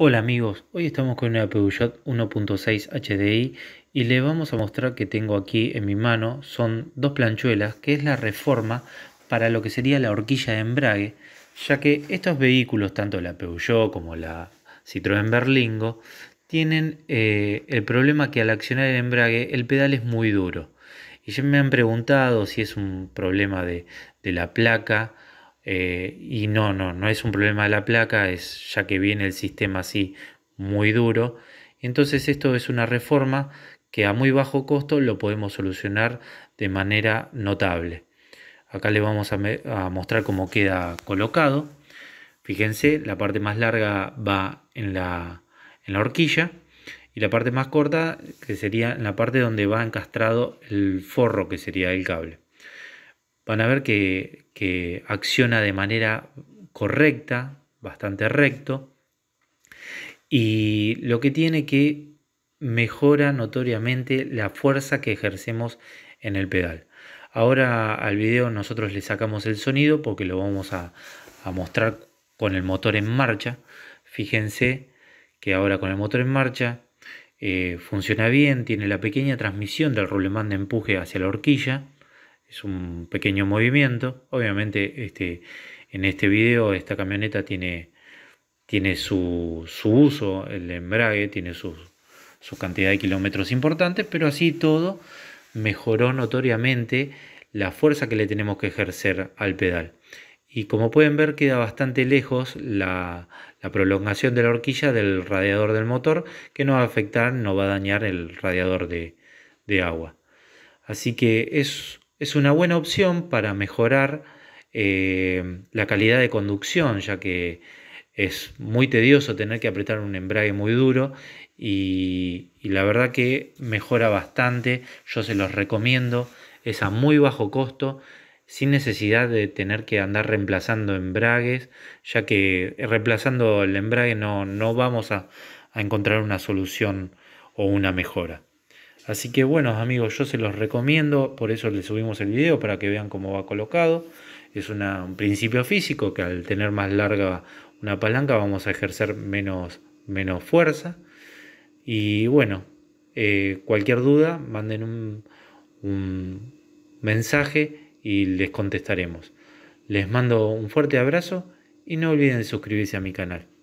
Hola amigos, hoy estamos con una Peugeot 1.6 HDI y le vamos a mostrar que tengo aquí en mi mano son dos planchuelas que es la reforma para lo que sería la horquilla de embrague ya que estos vehículos, tanto la Peugeot como la Citroën Berlingo tienen eh, el problema que al accionar el embrague el pedal es muy duro y ya me han preguntado si es un problema de, de la placa eh, y no, no, no es un problema de la placa, es ya que viene el sistema así muy duro. Entonces esto es una reforma que a muy bajo costo lo podemos solucionar de manera notable. Acá le vamos a, mostrar cómo queda colocado. Fíjense, la parte más larga va en la, en la horquilla y la parte más corta que sería en la parte donde va encastrado el forro que sería el cable van a ver que, acciona de manera correcta, bastante recto, y lo que tiene que mejora notoriamente la fuerza que ejercemos en el pedal. Ahora al video nosotros le sacamos el sonido porque lo vamos a, mostrar con el motor en marcha. Fíjense que ahora con el motor en marcha eh, funciona bien, tiene la pequeña transmisión del rulemán de empuje hacia la horquilla es un pequeño movimiento. Obviamente este, en este video esta camioneta tiene, tiene su, uso, el embrague, tiene su, cantidad de kilómetros importantes, pero así todo mejoró notoriamente la fuerza que le tenemos que ejercer al pedal. Y como pueden ver queda bastante lejos la, prolongación de la horquilla del radiador del motor que no va a afectar, no va a dañar el radiador de, de agua. Así que es es una buena opción para mejorar eh, la calidad de conducción, ya que es muy tedioso tener que apretar un embrague muy duro y, la verdad que mejora bastante, yo se los recomiendo, es a muy bajo costo, sin necesidad de tener que andar reemplazando embragues, ya que reemplazando el embrague no, no vamos a encontrar una solución o una mejora. Así que bueno amigos, yo se los recomiendo, por eso les subimos el video para que vean cómo va colocado. Es un principio físico que al tener más larga una palanca vamos a ejercer menos, menos fuerza. Y bueno, eh, cualquier duda manden un mensaje y les contestaremos. Les mando un fuerte abrazo y no olviden suscribirse a mi canal.